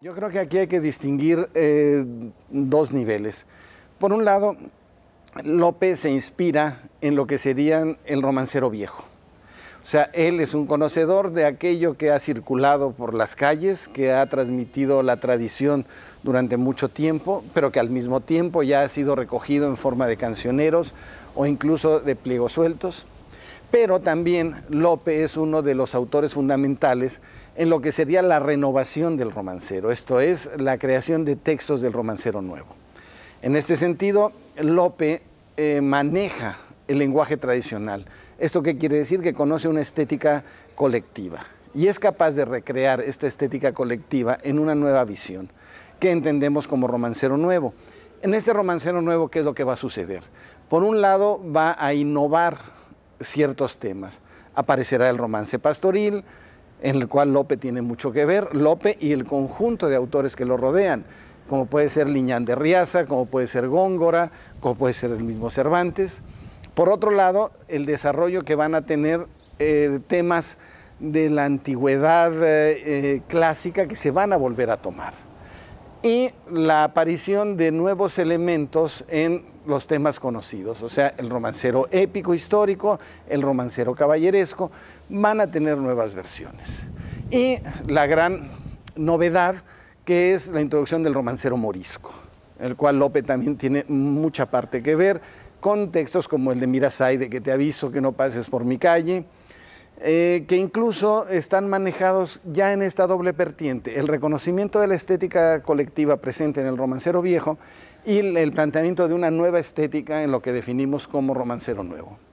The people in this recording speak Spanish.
Yo creo que aquí hay que distinguir eh, dos niveles. Por un lado, López se inspira en lo que serían el romancero viejo. O sea, él es un conocedor de aquello que ha circulado por las calles, que ha transmitido la tradición durante mucho tiempo, pero que al mismo tiempo ya ha sido recogido en forma de cancioneros o incluso de pliegos sueltos. Pero también López es uno de los autores fundamentales en lo que sería la renovación del romancero, esto es, la creación de textos del romancero nuevo. En este sentido, Lope eh, maneja el lenguaje tradicional. ¿Esto qué quiere decir? Que conoce una estética colectiva y es capaz de recrear esta estética colectiva en una nueva visión que entendemos como romancero nuevo. En este romancero nuevo, ¿qué es lo que va a suceder? Por un lado, va a innovar ciertos temas. Aparecerá el romance pastoril, en el cual Lope tiene mucho que ver, Lope y el conjunto de autores que lo rodean, como puede ser Liñán de Riaza, como puede ser Góngora, como puede ser el mismo Cervantes. Por otro lado, el desarrollo que van a tener eh, temas de la antigüedad eh, eh, clásica que se van a volver a tomar y la aparición de nuevos elementos en los temas conocidos, o sea, el romancero épico histórico, el romancero caballeresco, van a tener nuevas versiones. Y la gran novedad que es la introducción del romancero morisco, el cual Lope también tiene mucha parte que ver, con textos como el de de que te aviso que no pases por mi calle, eh, que incluso están manejados ya en esta doble vertiente, el reconocimiento de la estética colectiva presente en el romancero viejo y el planteamiento de una nueva estética en lo que definimos como romancero nuevo.